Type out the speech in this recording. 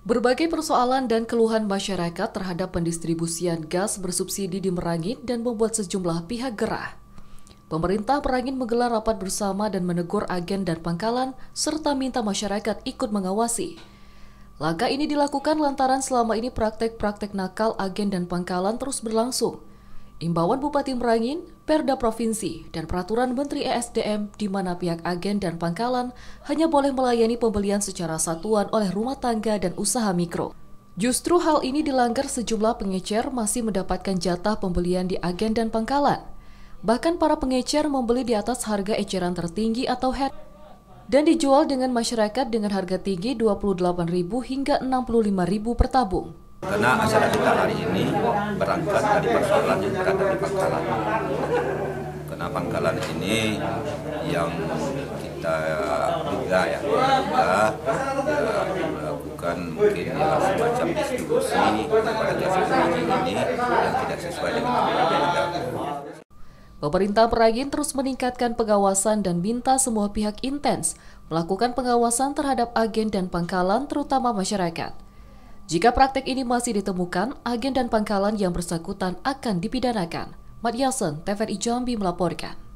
Berbagai persoalan dan keluhan masyarakat terhadap pendistribusian gas bersubsidi di Merangin dan membuat sejumlah pihak gerah. Pemerintah Merangin menggelar rapat bersama dan menegur agen dan pangkalan serta minta masyarakat ikut mengawasi. Langkah ini dilakukan lantaran selama ini praktek-praktek nakal agen dan pangkalan terus berlangsung. Imbauan Bupati Merangin, Perda Provinsi, dan Peraturan Menteri ESDM di mana pihak agen dan pangkalan hanya boleh melayani pembelian secara satuan oleh rumah tangga dan usaha mikro. Justru hal ini dilanggar sejumlah pengecer masih mendapatkan jatah pembelian di agen dan pangkalan. Bahkan para pengecer membeli di atas harga eceran tertinggi atau head dan dijual dengan masyarakat dengan harga tinggi 28.000 hingga 65.000 per tabung. Karena acara kita hari ini berangkat dari persoalan yang berada di Pangkalan. Karena Pangkalan ini yang kita duga ya, kita ya, melakukan mungkin ya, semacam distribusi kepada jasa biji ini yang tidak sesuai dengan apa Pemerintah Peragin terus meningkatkan pengawasan dan minta semua pihak intens melakukan pengawasan terhadap agen dan pangkalan terutama masyarakat. Jika praktek ini masih ditemukan, agen dan pangkalan yang bersangkutan akan dipidanakan. Mat Yasen, TVRI Jambi melaporkan.